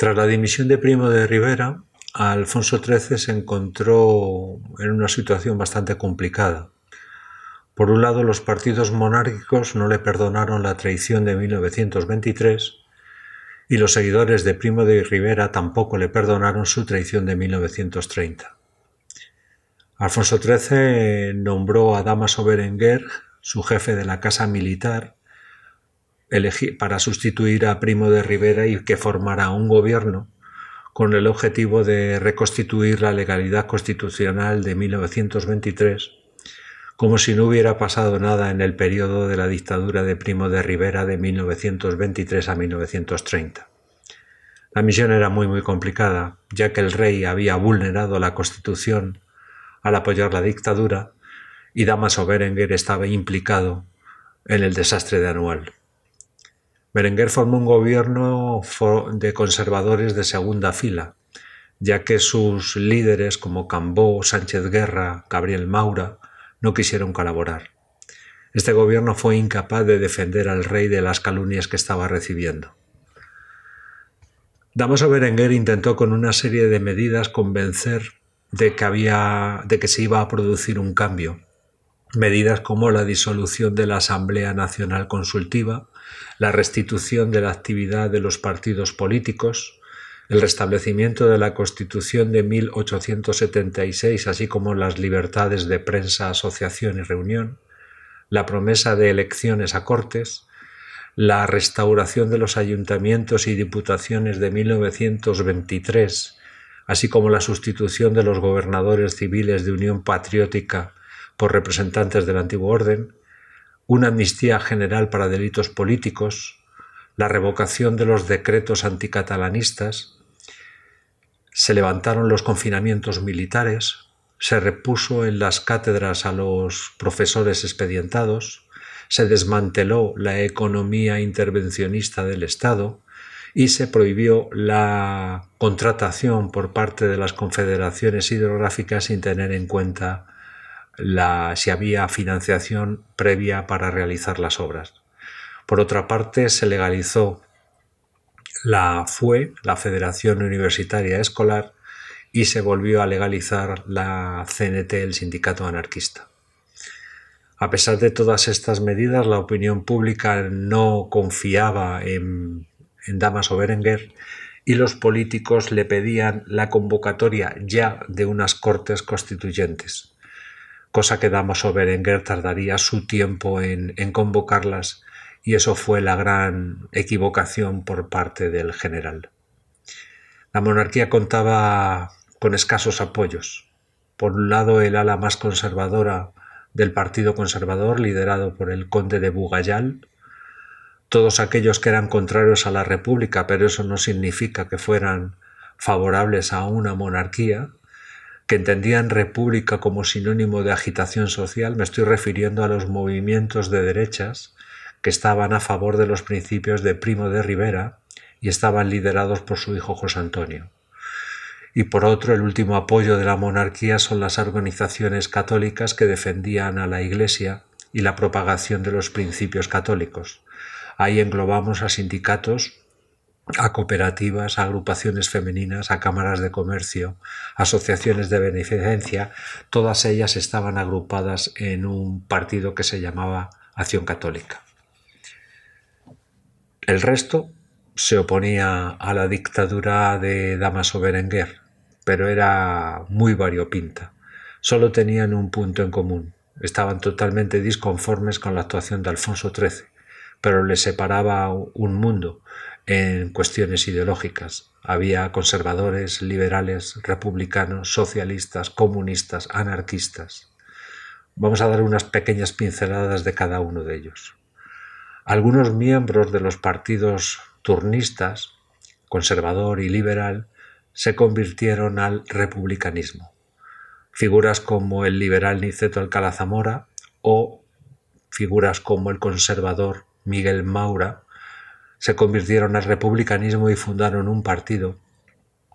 Tras la dimisión de Primo de Rivera, Alfonso XIII se encontró en una situación bastante complicada. Por un lado, los partidos monárquicos no le perdonaron la traición de 1923 y los seguidores de Primo de Rivera tampoco le perdonaron su traición de 1930. Alfonso XIII nombró a Damaso Berenguer, su jefe de la Casa Militar, para sustituir a Primo de Rivera y que formara un gobierno con el objetivo de reconstituir la legalidad constitucional de 1923, como si no hubiera pasado nada en el periodo de la dictadura de Primo de Rivera de 1923 a 1930. La misión era muy muy complicada, ya que el rey había vulnerado la constitución al apoyar la dictadura y Damaso Berenguer estaba implicado en el desastre de Anual. Berenguer formó un gobierno de conservadores de segunda fila, ya que sus líderes como Cambó, Sánchez Guerra, Gabriel Maura, no quisieron colaborar. Este gobierno fue incapaz de defender al rey de las calumnias que estaba recibiendo. Damaso Berenguer intentó con una serie de medidas convencer de que, de que se iba a producir un cambio, medidas como la disolución de la Asamblea Nacional Consultiva, la restitución de la actividad de los partidos políticos, el restablecimiento de la Constitución de 1876, así como las libertades de prensa, asociación y reunión, la promesa de elecciones a Cortes, la restauración de los ayuntamientos y diputaciones de 1923, así como la sustitución de los gobernadores civiles de Unión Patriótica por representantes del antiguo orden, una amnistía general para delitos políticos, la revocación de los decretos anticatalanistas, se levantaron los confinamientos militares, se repuso en las cátedras a los profesores expedientados, se desmanteló la economía intervencionista del Estado y se prohibió la contratación por parte de las confederaciones hidrográficas sin tener en cuenta si había financiación previa para realizar las obras. Por otra parte, se legalizó la FUE, la Federación Universitaria Escolar, y se volvió a legalizar la CNT, el sindicato anarquista. A pesar de todas estas medidas, la opinión pública no confiaba en, en Damas o Berenguer y los políticos le pedían la convocatoria ya de unas cortes constituyentes cosa que Damaso Berenguer tardaría su tiempo en, en convocarlas y eso fue la gran equivocación por parte del general. La monarquía contaba con escasos apoyos. Por un lado, el ala más conservadora del Partido Conservador, liderado por el conde de Bugayal, todos aquellos que eran contrarios a la República, pero eso no significa que fueran favorables a una monarquía, que entendían república como sinónimo de agitación social, me estoy refiriendo a los movimientos de derechas que estaban a favor de los principios de Primo de Rivera y estaban liderados por su hijo José Antonio. Y por otro, el último apoyo de la monarquía son las organizaciones católicas que defendían a la Iglesia y la propagación de los principios católicos. Ahí englobamos a sindicatos a cooperativas, a agrupaciones femeninas, a cámaras de comercio, asociaciones de beneficencia, todas ellas estaban agrupadas en un partido que se llamaba Acción Católica. El resto se oponía a la dictadura de Damaso Berenguer, pero era muy variopinta. Solo tenían un punto en común. Estaban totalmente disconformes con la actuación de Alfonso XIII, pero les separaba un mundo en cuestiones ideológicas. Había conservadores, liberales, republicanos, socialistas, comunistas, anarquistas. Vamos a dar unas pequeñas pinceladas de cada uno de ellos. Algunos miembros de los partidos turnistas, conservador y liberal, se convirtieron al republicanismo. Figuras como el liberal Niceto Alcalá Zamora o figuras como el conservador Miguel Maura se convirtieron al republicanismo y fundaron un partido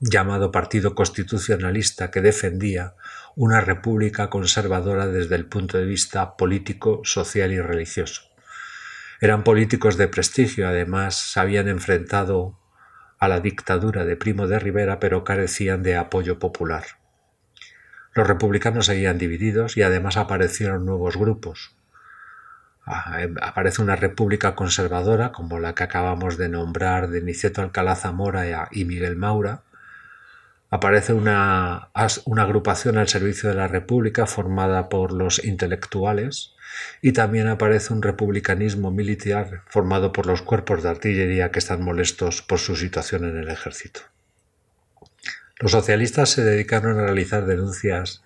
llamado Partido Constitucionalista que defendía una república conservadora desde el punto de vista político, social y religioso. Eran políticos de prestigio, además se habían enfrentado a la dictadura de Primo de Rivera, pero carecían de apoyo popular. Los republicanos seguían divididos y además aparecieron nuevos grupos, Em, aparece una república conservadora como la que acabamos de nombrar de Niceto Alcalá Zamora y Miguel Maura. Aparece una, una agrupación al servicio de la república formada por los intelectuales y también aparece un republicanismo militar formado por los cuerpos de artillería que están molestos por su situación en el ejército. Los socialistas se dedicaron a realizar denuncias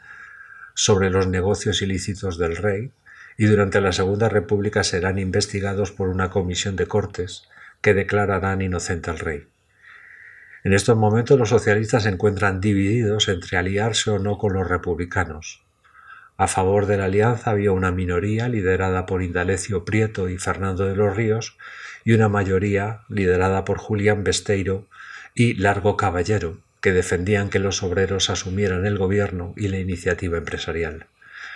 sobre los negocios ilícitos del rey, y durante la Segunda República serán investigados por una comisión de cortes que declararán inocente al rey. En estos momentos los socialistas se encuentran divididos entre aliarse o no con los republicanos. A favor de la alianza había una minoría liderada por Indalecio Prieto y Fernando de los Ríos y una mayoría liderada por Julián Besteiro y Largo Caballero, que defendían que los obreros asumieran el gobierno y la iniciativa empresarial.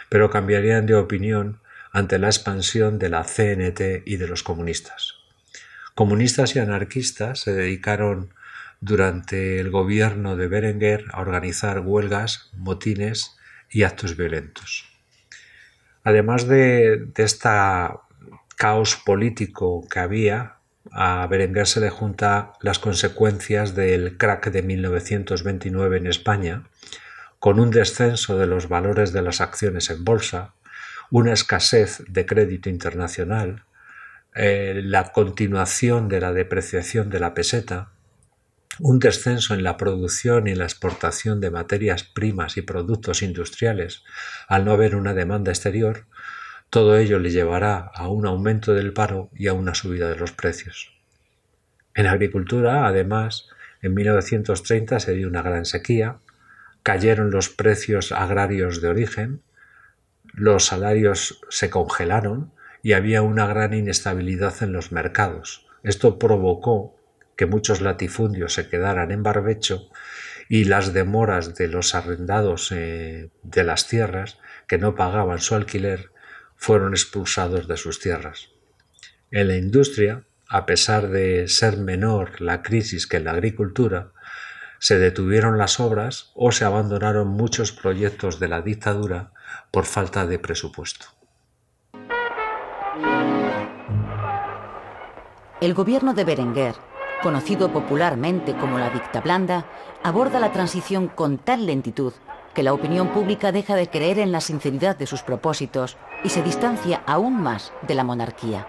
Pero cambiarían de opinión ante la expansión de la CNT y de los comunistas. Comunistas y anarquistas se dedicaron durante el gobierno de Berenguer a organizar huelgas, motines y actos violentos. Además de, este caos político que había, a Berenguer se le junta las consecuencias del crack de 1929 en España, con un descenso de los valores de las acciones en bolsa, una escasez de crédito internacional, eh, la continuación de la depreciación de la peseta, un descenso en la producción y la exportación de materias primas y productos industriales al no haber una demanda exterior, todo ello le llevará a un aumento del paro y a una subida de los precios. En agricultura, además, en 1930 se dio una gran sequía, cayeron los precios agrarios de origen, los salarios se congelaron y había una gran inestabilidad en los mercados. Esto provocó que muchos latifundios se quedaran en barbecho y las demoras de los arrendados eh, de las tierras que no pagaban su alquiler fueron expulsados de sus tierras. En la industria, a pesar de ser menor la crisis que en la agricultura, se detuvieron las obras o se abandonaron muchos proyectos de la dictadura por falta de presupuesto. El gobierno de Berenguer, conocido popularmente como la dicta blanda, aborda la transición con tal lentitud que la opinión pública deja de creer en la sinceridad de sus propósitos y se distancia aún más de la monarquía.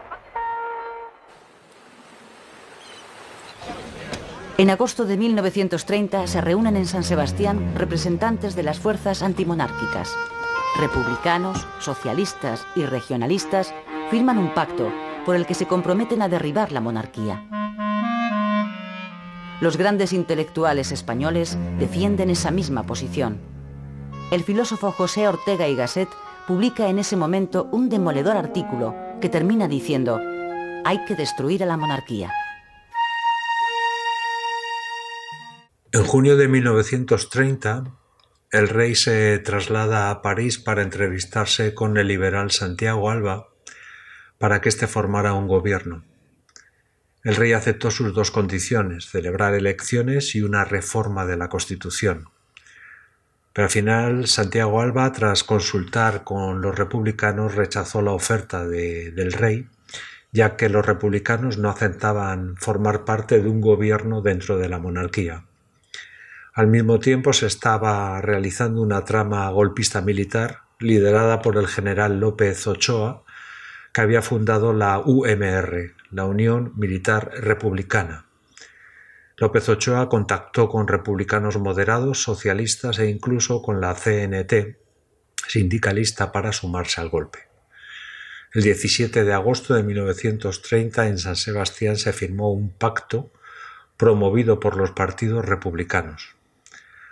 En agosto de 1930 se reúnen en San Sebastián representantes de las fuerzas antimonárquicas. Republicanos, socialistas y regionalistas firman un pacto por el que se comprometen a derribar la monarquía. Los grandes intelectuales españoles defienden esa misma posición. El filósofo José Ortega y Gasset publica en ese momento un demoledor artículo que termina diciendo, hay que destruir a la monarquía. En junio de 1930, el rey se traslada a París para entrevistarse con el liberal Santiago Alba para que éste formara un gobierno. El rey aceptó sus dos condiciones, celebrar elecciones y una reforma de la Constitución. Pero al final Santiago Alba, tras consultar con los republicanos, rechazó la oferta del rey, ya que los republicanos no aceptaban formar parte de un gobierno dentro de la monarquía. Al mismo tiempo se estaba realizando una trama golpista militar liderada por el general López Ochoa, que había fundado la UMR, la Unión Militar Republicana. López Ochoa contactó con republicanos moderados, socialistas e incluso con la CNT, sindicalista, para sumarse al golpe. El 17 de agosto de 1930 en San Sebastián se firmó un pacto promovido por los partidos republicanos.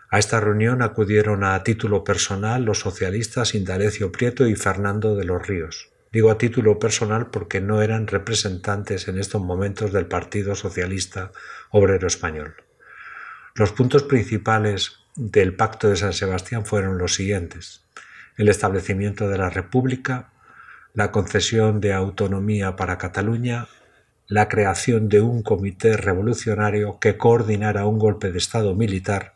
A esta reunión acudieron a título personal los socialistas Indalecio Prieto y Fernando de los Ríos. Digo a título personal porque no eran representantes en estos momentos del Partido Socialista Obrero Español. Los puntos principales del Pacto de San Sebastián fueron los siguientes. El establecimiento de la República, la concesión de autonomía para Cataluña, la creación de un comité revolucionario que coordinara un golpe de Estado militar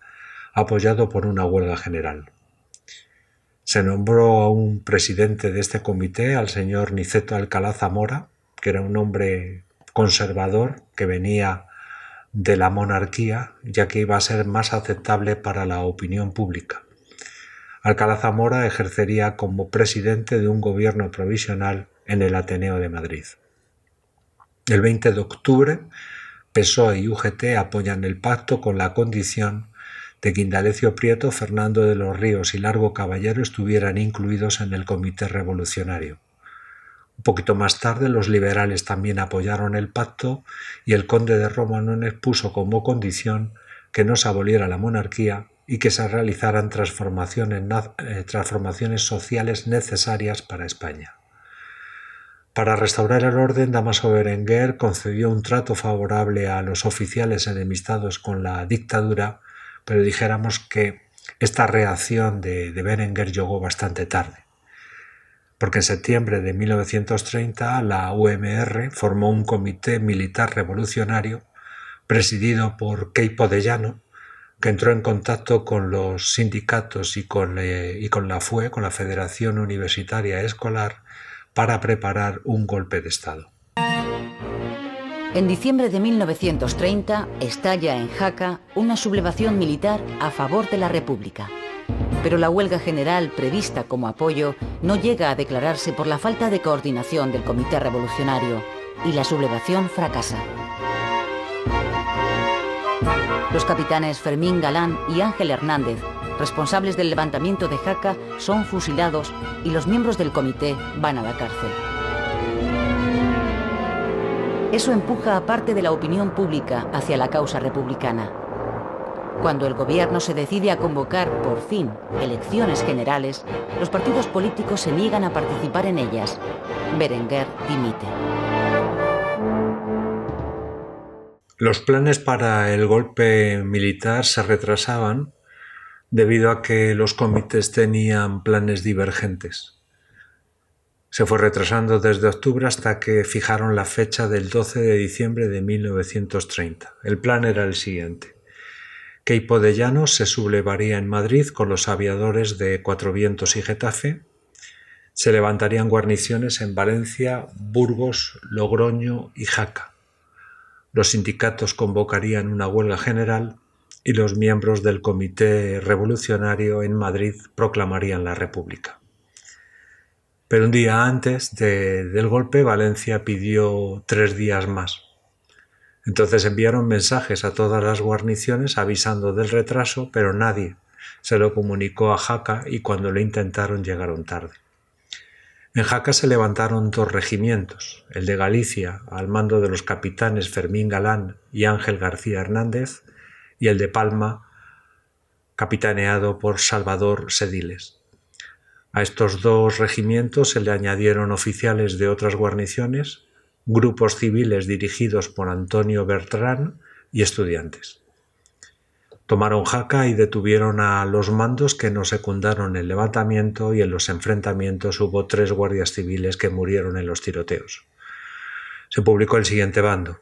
apoyado por una huelga general. Se nombró a un presidente de este comité, al señor Niceto Alcalá Zamora, que era un hombre conservador que venía de la monarquía, ya que iba a ser más aceptable para la opinión pública. Alcalá Zamora ejercería como presidente de un gobierno provisional en el Ateneo de Madrid. El 20 de octubre, PSOE y UGT apoyan el pacto con la condición de Guindalecio Prieto, Fernando de los Ríos y Largo Caballero estuvieran incluidos en el Comité Revolucionario. Un poquito más tarde los liberales también apoyaron el pacto y el conde de no expuso como condición que no se aboliera la monarquía y que se realizaran transformaciones, eh, transformaciones sociales necesarias para España. Para restaurar el orden, Damaso Berenguer concedió un trato favorable a los oficiales enemistados con la dictadura pero dijéramos que esta reacción de, de Berenguer llegó bastante tarde, porque en septiembre de 1930 la UMR formó un comité militar revolucionario presidido por Keipo de Llano, que entró en contacto con los sindicatos y eh, y con la FUE, con la Federación Universitaria Escolar, para preparar un golpe de Estado. En diciembre de 1930 estalla en Jaca una sublevación militar a favor de la República. Pero la huelga general prevista como apoyo no llega a declararse por la falta de coordinación del Comité Revolucionario y la sublevación fracasa. Los capitanes Fermín Galán y Ángel Hernández, responsables del levantamiento de Jaca, son fusilados y los miembros del comité van a la cárcel. Eso empuja a parte de la opinión pública hacia la causa republicana. Cuando el gobierno se decide a convocar, por fin, elecciones generales, los partidos políticos se niegan a participar en ellas. Berenguer dimite. Los planes para el golpe militar se retrasaban debido a que los comités tenían planes divergentes. Se fue retrasando desde octubre hasta que fijaron la fecha del 12 de diciembre de 1930. El plan era el siguiente. Queipo de se sublevaría en Madrid con los aviadores de Cuatro Vientos y Getafe. Se levantarían guarniciones en Valencia, Burgos, Logroño y Jaca. Los sindicatos convocarían una huelga general y los miembros del Comité Revolucionario en Madrid proclamarían la República. Pero un día antes del golpe, Valencia pidió tres días más. Entonces enviaron mensajes a todas las guarniciones avisando del retraso, pero nadie se lo comunicó a Jaca y cuando lo intentaron llegaron tarde. En Jaca se levantaron dos regimientos, el de Galicia, al mando de los capitanes Fermín Galán y Ángel García Hernández, y el de Palma, capitaneado por Salvador Sediles. A estos dos regimientos se le añadieron oficiales de otras guarniciones, grupos civiles dirigidos por Antonio Bertrán y estudiantes. Tomaron Jaca y detuvieron a los mandos que no secundaron el levantamiento y en los enfrentamientos hubo tres guardias civiles que murieron en los tiroteos. Se publicó el siguiente bando.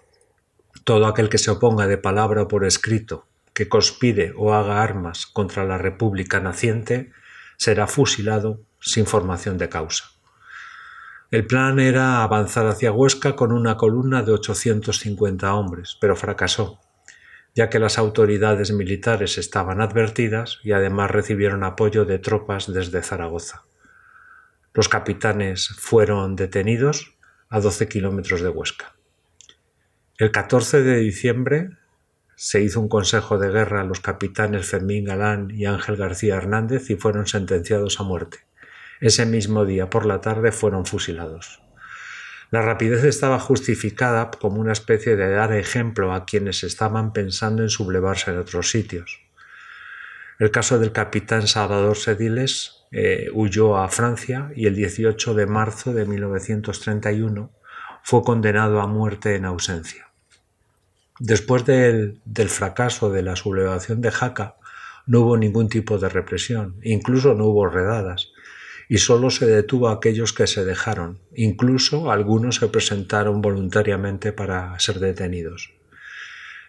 Todo aquel que se oponga de palabra o por escrito, que conspire o haga armas contra la República naciente, será fusilado sin formación de causa. El plan era avanzar hacia Huesca con una columna de 850 hombres, pero fracasó, ya que las autoridades militares estaban advertidas y además recibieron apoyo de tropas desde Zaragoza. Los capitanes fueron detenidos a 12 kilómetros de Huesca. El 14 de diciembre se hizo un consejo de guerra a los capitanes Fermín Galán y Ángel García Hernández y fueron sentenciados a muerte. Ese mismo día por la tarde fueron fusilados. La rapidez estaba justificada como una especie de dar ejemplo a quienes estaban pensando en sublevarse en otros sitios. El caso del capitán Salvador Sediles eh, huyó a Francia y el 18 de marzo de 1931 fue condenado a muerte en ausencia. Después del, fracaso de la sublevación de Jaca, no hubo ningún tipo de represión, incluso no hubo redadas, y solo se detuvo a aquellos que se dejaron, incluso algunos se presentaron voluntariamente para ser detenidos.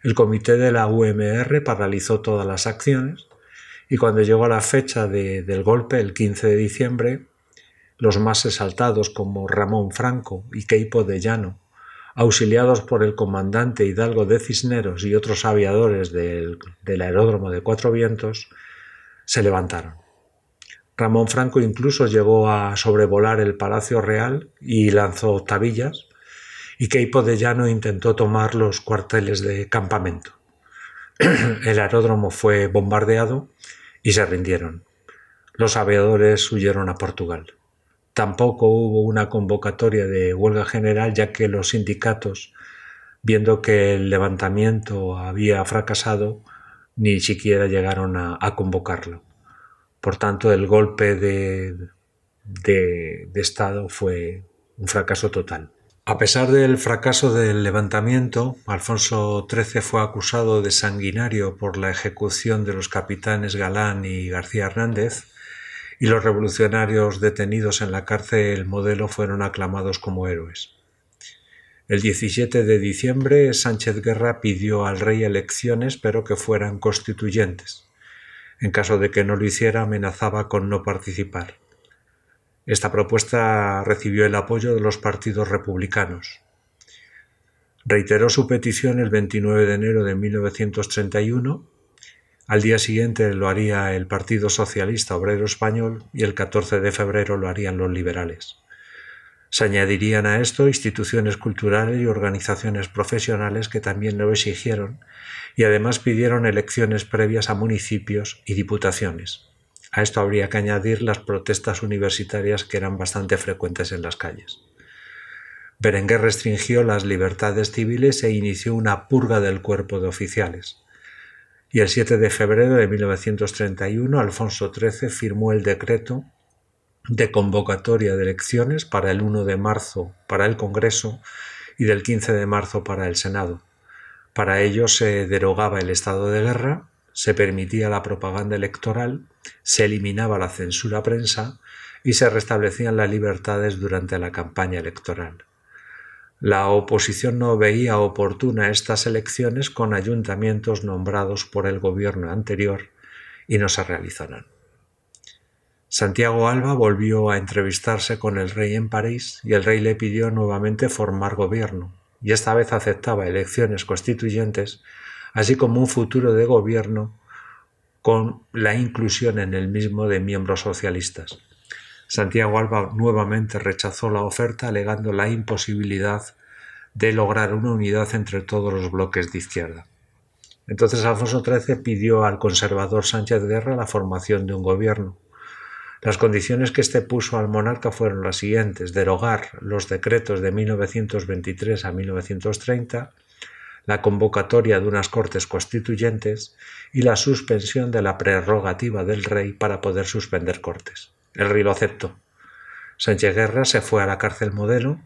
El comité de la UMR paralizó todas las acciones y cuando llegó la fecha del golpe, el 15 de diciembre, los más exaltados como Ramón Franco y Keipo de Llano auxiliados por el comandante Hidalgo de Cisneros y otros aviadores del, aeródromo de Cuatro Vientos, se levantaron. Ramón Franco incluso llegó a sobrevolar el Palacio Real y lanzó octavillas, y Keipo de Llano intentó tomar los cuarteles de campamento. el aeródromo fue bombardeado y se rindieron. Los aviadores huyeron a Portugal. Tampoco hubo una convocatoria de huelga general, ya que los sindicatos, viendo que el levantamiento había fracasado, ni siquiera llegaron a, convocarlo. Por tanto, el golpe de, de Estado fue un fracaso total. A pesar del fracaso del levantamiento, Alfonso XIII fue acusado de sanguinario por la ejecución de los capitanes Galán y García Hernández, y los revolucionarios detenidos en la cárcel modelo fueron aclamados como héroes. El 17 de diciembre Sánchez Guerra pidió al rey elecciones pero que fueran constituyentes. En caso de que no lo hiciera amenazaba con no participar. Esta propuesta recibió el apoyo de los partidos republicanos. Reiteró su petición el 29 de enero de 1931 al día siguiente lo haría el Partido Socialista Obrero Español y el 14 de febrero lo harían los liberales. Se añadirían a esto instituciones culturales y organizaciones profesionales que también lo exigieron y además pidieron elecciones previas a municipios y diputaciones. A esto habría que añadir las protestas universitarias que eran bastante frecuentes en las calles. Berenguer restringió las libertades civiles e inició una purga del cuerpo de oficiales y el 7 de febrero de 1931 Alfonso XIII firmó el decreto de convocatoria de elecciones para el 1 de marzo para el Congreso y del 15 de marzo para el Senado. Para ello se derogaba el estado de guerra, se permitía la propaganda electoral, se eliminaba la censura prensa y se restablecían las libertades durante la campaña electoral. La oposición no veía oportuna estas elecciones con ayuntamientos nombrados por el gobierno anterior y no se realizaron. Santiago Alba volvió a entrevistarse con el rey en París y el rey le pidió nuevamente formar gobierno, y esta vez aceptaba elecciones constituyentes, así como un futuro de gobierno con la inclusión en el mismo de miembros socialistas. Santiago Alba nuevamente rechazó la oferta alegando la imposibilidad de lograr una unidad entre todos los bloques de izquierda. Entonces Alfonso XIII pidió al conservador Sánchez Guerra la formación de un gobierno. Las condiciones que éste puso al monarca fueron las siguientes: derogar los decretos de 1923 a 1930, la convocatoria de unas cortes constituyentes y la suspensión de la prerrogativa del rey para poder suspender cortes. El rey lo aceptó. Sánchez Guerra se fue a la cárcel modelo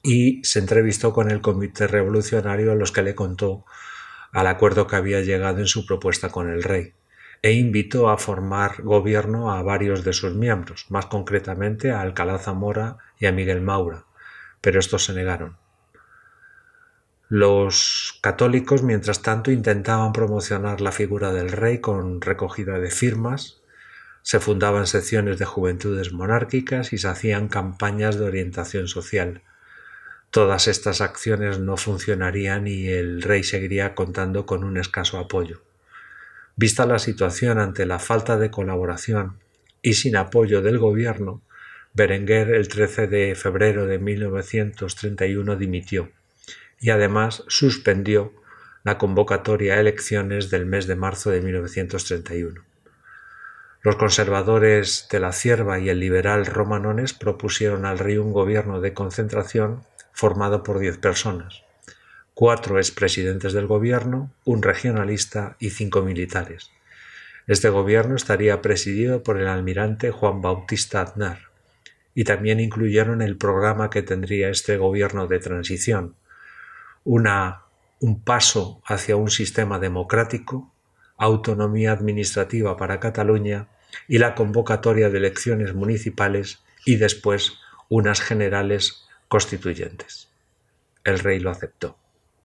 y se entrevistó con el comité revolucionario a los que le contó al acuerdo que había llegado en su propuesta con el rey e invitó a formar gobierno a varios de sus miembros, más concretamente a Alcalá Zamora y a Miguel Maura, pero estos se negaron. Los católicos, mientras tanto, intentaban promocionar la figura del rey con recogida de firmas se fundaban secciones de juventudes monárquicas y se hacían campañas de orientación social. Todas estas acciones no funcionarían y el rey seguiría contando con un escaso apoyo. Vista la situación ante la falta de colaboración y sin apoyo del gobierno, Berenguer el 13 de febrero de 1931 dimitió y además suspendió la convocatoria a elecciones del mes de marzo de 1931. Los conservadores de la Cierva y el liberal Romanones propusieron al rey un gobierno de concentración formado por diez personas, cuatro expresidentes del gobierno, un regionalista y cinco militares. Este gobierno estaría presidido por el almirante Juan Bautista Aznar y también incluyeron el programa que tendría este gobierno de transición, una, un paso hacia un sistema democrático autonomía administrativa para Cataluña y la convocatoria de elecciones municipales y después unas generales constituyentes. El rey lo aceptó.